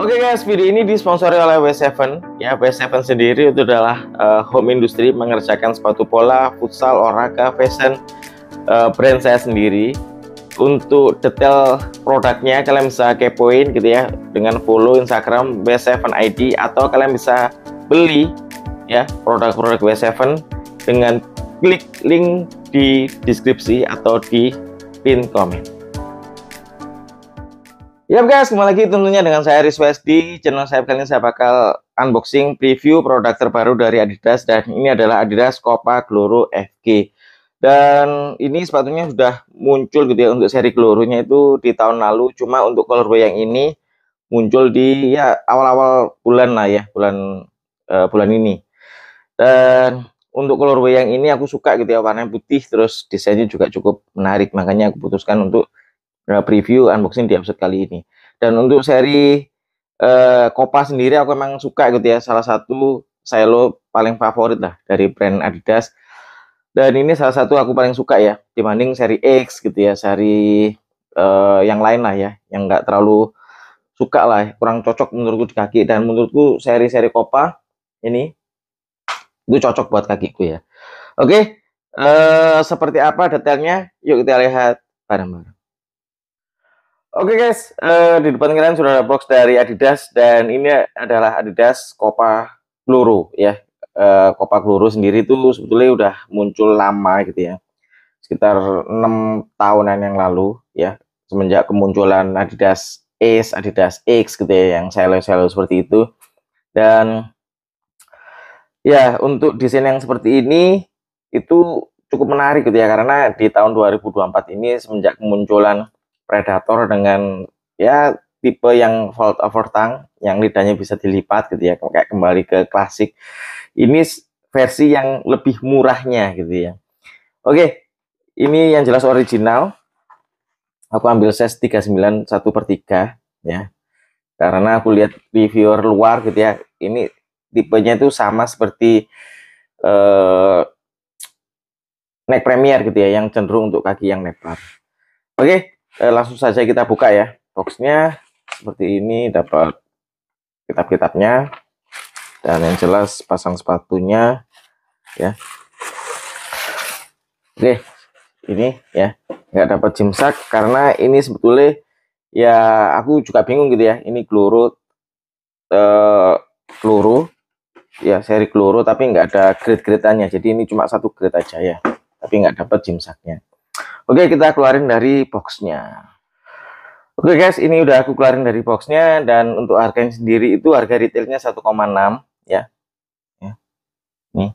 Oke okay guys, video ini disponsori oleh W7. Ya, W7 sendiri itu adalah uh, home industry mengerjakan sepatu pola, futsal, olahraga, fashion uh, brand saya sendiri. Untuk detail produknya kalian bisa kepoin gitu ya dengan follow Instagram W7ID atau kalian bisa beli ya produk-produk W7 dengan klik link di deskripsi atau di pin komen. Ya guys, kembali lagi tentunya dengan saya Riz Channel saya kali ini saya bakal unboxing preview produk terbaru dari Adidas dan ini adalah Adidas Copa Gloro FG. Dan ini sepatunya sudah muncul gitu ya untuk seri Gloronya itu di tahun lalu. Cuma untuk colorway yang ini muncul di ya awal-awal bulan lah ya, bulan uh, bulan ini. Dan untuk colorway yang ini aku suka gitu ya warnanya putih terus desainnya juga cukup menarik makanya aku putuskan untuk Nah, preview unboxing di episode kali ini. Dan untuk seri Kopa eh, Copa sendiri aku memang suka gitu ya. Salah satu silo paling favorit lah dari brand Adidas. Dan ini salah satu aku paling suka ya dibanding seri X gitu ya, seri uh, yang lain lah ya, yang nggak terlalu suka lah, kurang cocok menurutku di kaki dan menurutku seri-seri Copa ini itu cocok buat kakiku ya. Oke, uh, seperti apa detailnya? Yuk kita lihat bareng-bareng. Oke okay guys, uh, di depan kalian sudah ada box dari Adidas dan ini adalah Adidas Copa Gluro ya. Uh, Copa Gluro sendiri itu sebetulnya udah muncul lama gitu ya. Sekitar 6 tahunan yang lalu ya, semenjak kemunculan Adidas Ace, Adidas X gitu ya yang selo-selo seperti itu. Dan ya, untuk desain yang seperti ini itu cukup menarik gitu ya karena di tahun 2024 ini semenjak kemunculan predator dengan ya tipe yang fold over tongue yang lidahnya bisa dilipat gitu ya kayak kembali ke klasik ini versi yang lebih murahnya gitu ya oke ini yang jelas original aku ambil size 39 1 per 3 ya karena aku lihat reviewer luar gitu ya ini tipenya itu sama seperti eh, neck premier gitu ya yang cenderung untuk kaki yang lebar oke eh, langsung saja kita buka ya boxnya seperti ini dapat kitab-kitabnya dan yang jelas pasang sepatunya ya oke ini ya nggak dapat jimsak karena ini sebetulnya ya aku juga bingung gitu ya ini keluru eh, kloro ya seri keluru tapi nggak ada grade gradenya jadi ini cuma satu grade aja ya tapi nggak dapat jimsaknya Oke, kita keluarin dari boxnya. Oke guys, ini udah aku keluarin dari boxnya dan untuk harganya sendiri itu harga retailnya 1,6 ya. ya. Nih.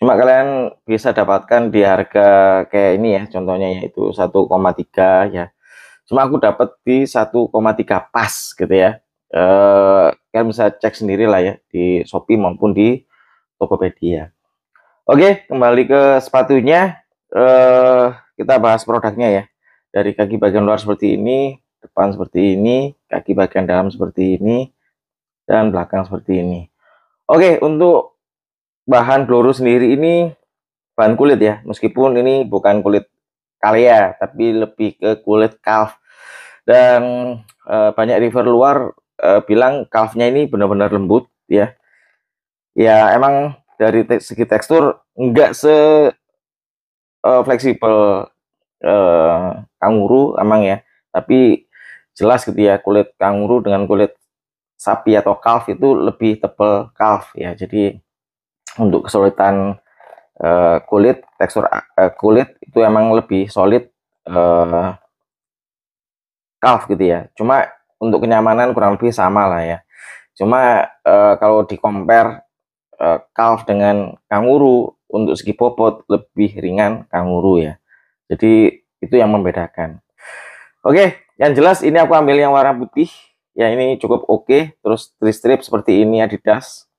Cuma kalian bisa dapatkan di harga kayak ini ya, contohnya yaitu 1,3 ya. Cuma aku dapat di 1,3 pas gitu ya. Eh, kalian bisa cek sendiri lah ya di Shopee maupun di Tokopedia. Oke, kembali ke sepatunya. Eh kita bahas produknya ya. Dari kaki bagian luar seperti ini, depan seperti ini, kaki bagian dalam seperti ini, dan belakang seperti ini. Oke, untuk bahan peluru sendiri ini bahan kulit ya. Meskipun ini bukan kulit kalia, tapi lebih ke kulit calf. Dan e, banyak river luar e, bilang calfnya ini benar-benar lembut ya. Ya, emang dari te segi tekstur enggak se uh, fleksibel uh, kanguru emang ya tapi jelas gitu ya kulit kanguru dengan kulit sapi atau calf itu lebih tebal calf ya jadi untuk kesulitan uh, kulit tekstur uh, kulit itu emang lebih solid uh, calf gitu ya cuma untuk kenyamanan kurang lebih sama lah ya cuma uh, kalau di compare uh, calf dengan kanguru untuk segi bobot lebih ringan kanguru ya. Jadi itu yang membedakan. Oke, yang jelas ini aku ambil yang warna putih. Ya ini cukup oke. Terus strip-strip seperti ini Adidas.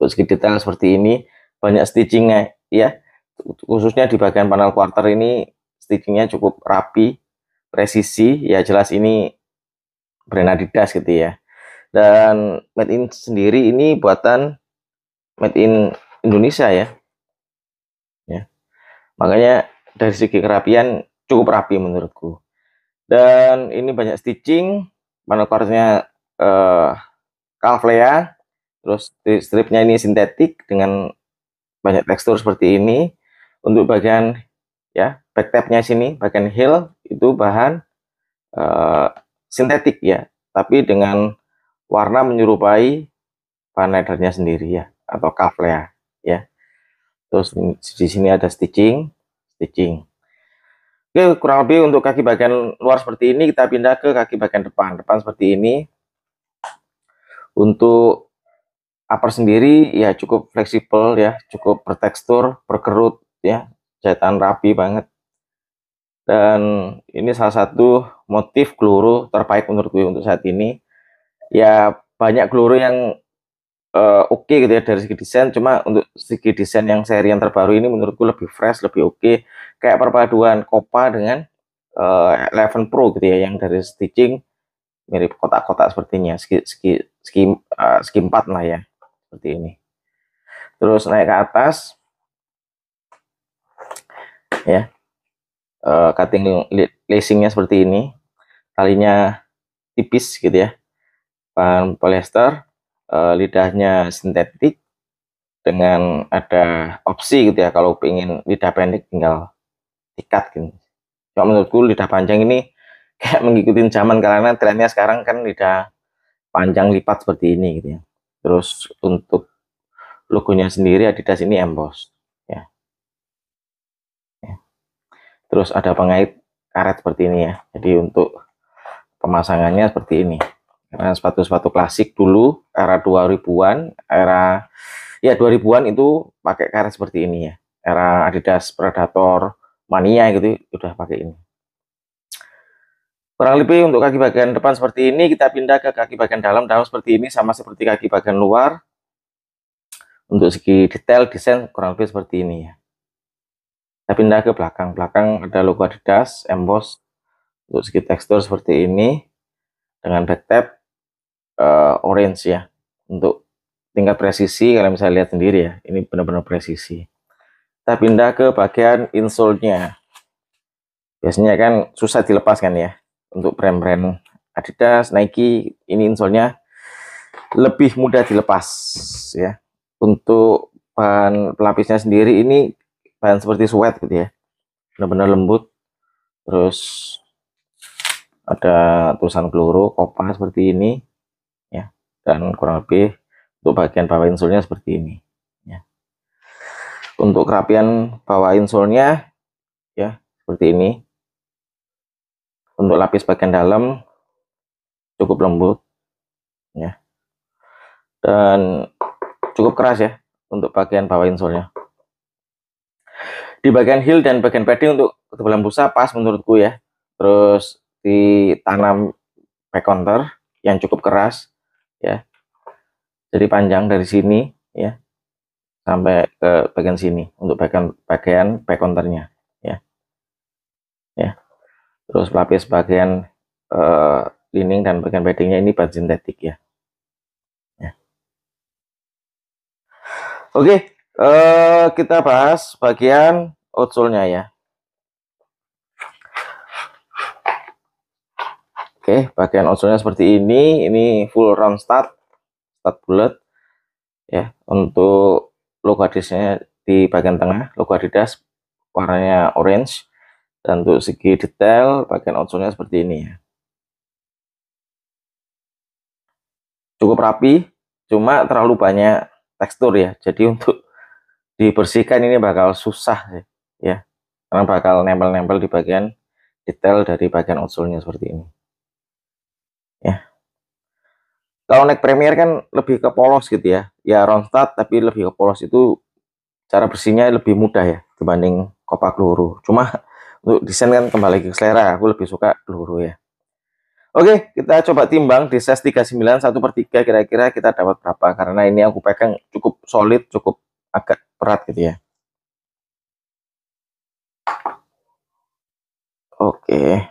Terus segi detail seperti ini, banyak stitchingnya ya. Khususnya di bagian panel quarter ini stitchingnya cukup rapi, presisi. Ya jelas ini brand Adidas gitu ya. Dan made in sendiri ini buatan made in Indonesia ya. ya. Makanya dari segi kerapian cukup rapi menurutku. Dan ini banyak stitching, manukarnya eh, kalflea, terus stripnya ini sintetik dengan banyak tekstur seperti ini. Untuk bagian ya backtapnya sini, bagian heel itu bahan uh, sintetik ya, tapi dengan warna menyerupai bahan sendiri ya atau kalflea ya terus di sini ada stitching stitching Oke, kurang lebih untuk kaki bagian luar seperti ini kita pindah ke kaki bagian depan. Depan seperti ini. Untuk upper sendiri ya cukup fleksibel ya, cukup bertekstur, berkerut ya, jahitan rapi banget. Dan ini salah satu motif peluru terbaik menurut gue untuk saat ini. Ya banyak peluru yang Eh, oke okay gitu ya dari segi desain cuma untuk segi desain yang seri yang terbaru ini menurutku lebih fresh lebih oke okay. kayak perpaduan Copa dengan uh, Pro gitu ya yang dari stitching mirip kotak-kotak sepertinya segi segi segi, uh, segi 4 lah ya seperti ini terus naik ke atas ya uh, cutting lacingnya seperti ini talinya tipis gitu ya bahan polyester uh, lidahnya sintetik dengan ada opsi gitu ya kalau pengen lidah pendek tinggal ikat gitu. Cuma menurutku lidah panjang ini kayak mengikuti zaman karena trennya sekarang kan lidah panjang lipat seperti ini gitu ya. Terus untuk logonya sendiri Adidas ini emboss ya. ya. Terus ada pengait karet seperti ini ya. Jadi untuk pemasangannya seperti ini sepatu-sepatu klasik dulu era 2000-an, era ya 2000-an itu pakai karet seperti ini ya. Era Adidas Predator Mania gitu sudah pakai ini. Kurang lebih untuk kaki bagian depan seperti ini kita pindah ke kaki bagian dalam dalam seperti ini sama seperti kaki bagian luar. Untuk segi detail desain kurang lebih seperti ini ya. Kita pindah ke belakang. Belakang ada logo Adidas emboss untuk segi tekstur seperti ini dengan back tab uh, orange ya untuk tingkat presisi kalian bisa lihat sendiri ya ini benar-benar presisi kita pindah ke bagian insole-nya biasanya kan susah dilepaskan ya untuk brand-brand Adidas Nike ini insole-nya lebih mudah dilepas ya untuk bahan pelapisnya sendiri ini bahan seperti sweat gitu ya benar-benar lembut terus ada tulisan peluru kopa seperti ini dan kurang lebih untuk bagian bawah insulnya seperti ini ya. untuk kerapian bawah insulnya ya seperti ini untuk lapis bagian dalam cukup lembut ya dan cukup keras ya untuk bagian bawah insulnya di bagian heel dan bagian padding untuk ketebalan busa pas menurutku ya terus di tanam back counter yang cukup keras ya jadi panjang dari sini ya sampai ke bagian sini untuk bagian bagian back counternya ya ya terus lapis bagian uh, eh, lining dan bagian paddingnya ini bahan sintetik ya, ya. oke uh, kita bahas bagian outsole-nya ya Oke, bagian ozonnya seperti ini. Ini full round start, start bulat. Ya, untuk logo Adidasnya di bagian tengah, logo Adidas warnanya orange. Dan untuk segi detail, bagian ozonnya seperti ini ya. Cukup rapi, cuma terlalu banyak tekstur ya. Jadi untuk dibersihkan ini bakal susah ya. ya. Karena bakal nempel-nempel di bagian detail dari bagian ozonnya seperti ini ya kalau naik Premier kan lebih ke polos gitu ya ya Ronstadt tapi lebih ke polos itu cara bersihnya lebih mudah ya dibanding Copa keluru cuma untuk desain kan kembali ke selera aku lebih suka keluru ya Oke, kita coba timbang di size 39 1 per 3 kira-kira kita dapat berapa karena ini aku pegang cukup solid, cukup agak berat gitu ya. Oke.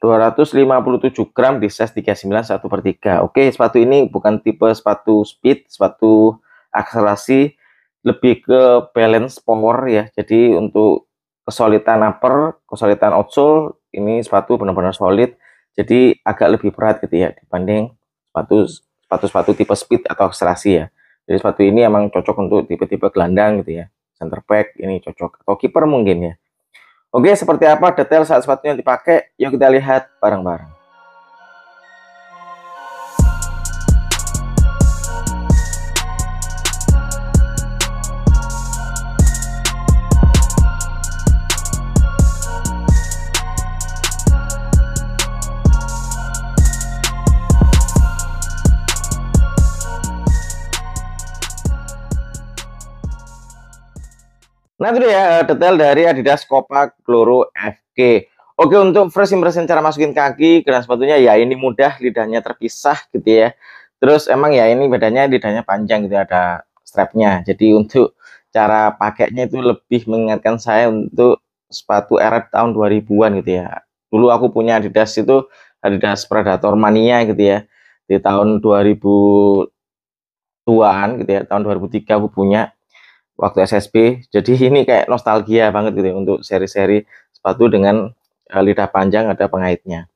257 gram di size 39 1 per 3 oke sepatu ini bukan tipe sepatu speed sepatu akselerasi lebih ke balance power ya jadi untuk kesulitan upper kesulitan outsole ini sepatu benar-benar solid jadi agak lebih berat gitu ya dibanding sepatu sepatu-sepatu tipe speed atau akselerasi ya jadi sepatu ini emang cocok untuk tipe-tipe gelandang gitu ya center pack ini cocok atau kiper mungkin ya Oke, seperti apa detail saat sepatunya dipakai? Yuk kita lihat bareng-bareng. Nah itu ya detail dari Adidas Copa Gloro FK. Oke untuk first impression cara masukin kaki ke sepatunya ya ini mudah lidahnya terpisah gitu ya. Terus emang ya ini bedanya lidahnya panjang gitu ada strapnya. Jadi untuk cara pakainya itu lebih mengingatkan saya untuk sepatu era tahun 2000-an gitu ya. Dulu aku punya Adidas itu Adidas Predator Mania gitu ya di tahun 2000 tuan gitu ya tahun 2003 aku punya waktu SSB. Jadi ini kayak nostalgia banget gitu ya untuk seri-seri sepatu dengan eh, lidah panjang ada pengaitnya.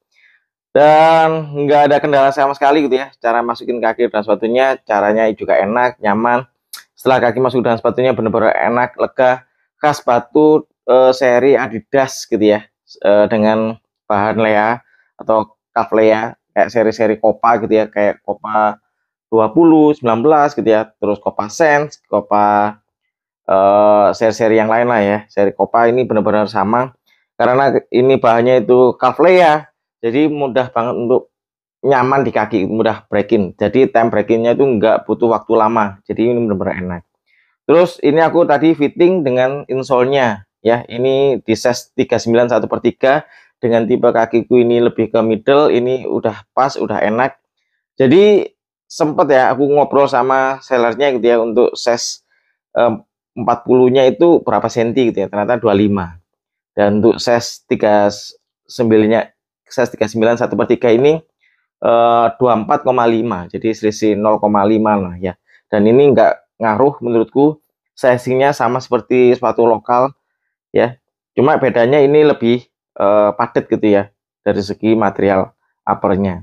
Dan nggak ada kendala sama sekali gitu ya. Cara masukin kaki dan sepatunya caranya juga enak, nyaman. Setelah kaki masuk dan sepatunya benar-benar enak, lega. Khas sepatu uh, seri Adidas gitu ya. Uh, dengan bahan lea atau cuff lea kayak seri-seri Copa gitu ya, kayak Copa 20, 19 gitu ya, terus Copa Sense, Copa seri eh, seri-seri yang lain lah ya. Seri Copa ini benar-benar sama karena ini bahannya itu kafle ya. Jadi mudah banget untuk nyaman di kaki, mudah breaking. Jadi time breakingnya itu nggak butuh waktu lama. Jadi ini benar-benar enak. Terus ini aku tadi fitting dengan insole ya. Ini di size 39 1 per 3 dengan tipe kakiku ini lebih ke middle, ini udah pas, udah enak. Jadi sempet ya aku ngobrol sama sellernya gitu ya untuk size 40-nya itu berapa senti gitu ya, ternyata 25. Dan untuk size 39-nya, size 39 1 per 3 ini eh, 24,5, jadi selisih 0,5 lah ya. Dan ini nggak ngaruh menurutku, sizingnya sama seperti sepatu lokal ya. Cuma bedanya ini lebih eh, padat gitu ya, dari segi material uppernya.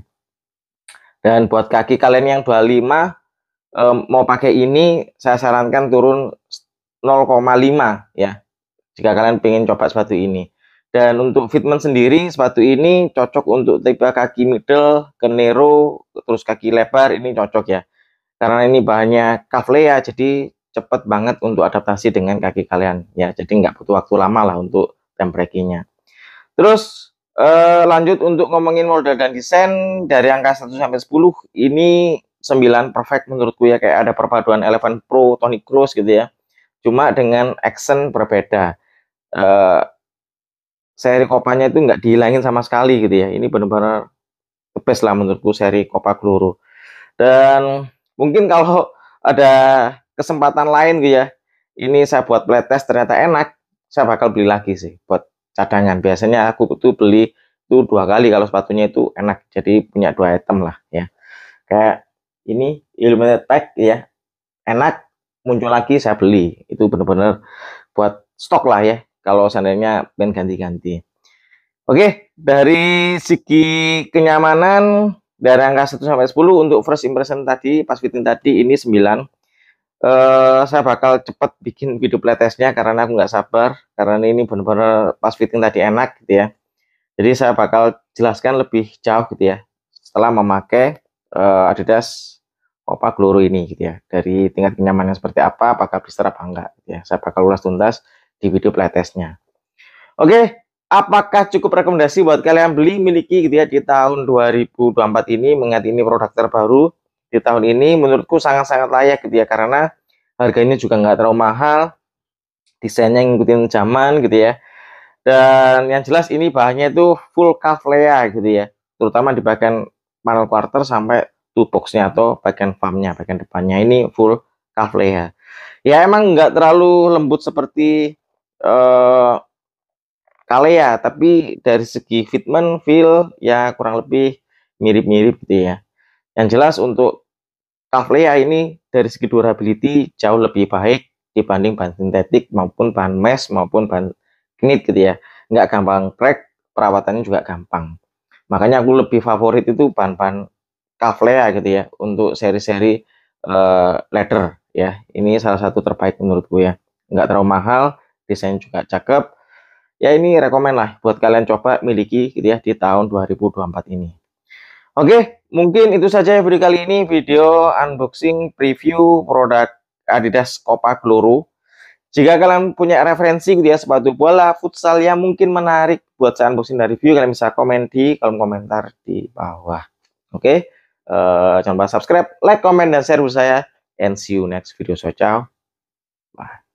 Dan buat kaki kalian yang 25, um, eh, mau pakai ini, saya sarankan turun 0,5 ya. Jika kalian pengen coba sepatu ini. Dan untuk fitment sendiri, sepatu ini cocok untuk tipe kaki middle, ke nero, terus kaki lebar, ini cocok ya. Karena ini bahannya ya jadi cepet banget untuk adaptasi dengan kaki kalian. ya Jadi nggak butuh waktu lama lah untuk temprekinya. Terus eh, lanjut untuk ngomongin model dan desain, dari angka 1 sampai 10, ini 9 perfect menurutku ya, kayak ada perpaduan eleven Pro, Tony Cross gitu ya cuma dengan action berbeda. Eh, seri kopanya itu nggak dihilangin sama sekali gitu ya. Ini benar-benar the best lah menurutku seri Copa Gloro. Dan mungkin kalau ada kesempatan lain gitu ya, ini saya buat playtest ternyata enak, saya bakal beli lagi sih buat cadangan. Biasanya aku tuh beli itu dua kali kalau sepatunya itu enak, jadi punya dua item lah ya. Kayak ini Illuminate Pack ya, enak muncul lagi saya beli itu benar-benar buat stok lah ya kalau seandainya pengen ganti-ganti oke dari segi kenyamanan dari angka 1 sampai 10 untuk first impression tadi pas fitting tadi ini 9 eh, saya bakal cepat bikin video playtestnya karena aku nggak sabar karena ini benar-benar pas fitting tadi enak gitu ya jadi saya bakal jelaskan lebih jauh gitu ya setelah memakai uh, Adidas apa peluru ini gitu ya dari tingkat kenyamanan seperti apa apakah bisa apa enggak gitu ya saya bakal ulas tuntas di video playtestnya oke apakah cukup rekomendasi buat kalian beli miliki gitu ya di tahun 2024 ini mengingat ini produk terbaru di tahun ini menurutku sangat-sangat layak gitu ya karena harganya juga nggak terlalu mahal desainnya ngikutin zaman gitu ya dan yang jelas ini bahannya itu full calf layer gitu ya terutama di bagian panel quarter sampai toolboxnya atau bagian farmnya bagian depannya ini full kafle ya ya emang nggak terlalu lembut seperti uh, eh, Kalea ya. tapi dari segi fitment feel ya kurang lebih mirip-mirip gitu ya yang jelas untuk Kalea ya, ini dari segi durability jauh lebih baik dibanding bahan sintetik maupun bahan mesh maupun bahan knit gitu ya nggak gampang crack perawatannya juga gampang makanya aku lebih favorit itu bahan-bahan Kavlea gitu ya untuk seri-seri uh, eh, letter ya. Ini salah satu terbaik menurut gue ya. Nggak terlalu mahal, desain juga cakep. Ya ini rekomen lah buat kalian coba miliki gitu ya di tahun 2024 ini. Oke, mungkin itu saja ya video kali ini video unboxing preview produk Adidas Copa Gloru. Jika kalian punya referensi gitu ya sepatu bola, futsal yang mungkin menarik buat saya unboxing dan review, kalian bisa komen di kolom komentar di bawah. Oke. Okay? Eh, jangan lupa subscribe, like, comment, dan share saya. And see you next video. So, ciao. Bye.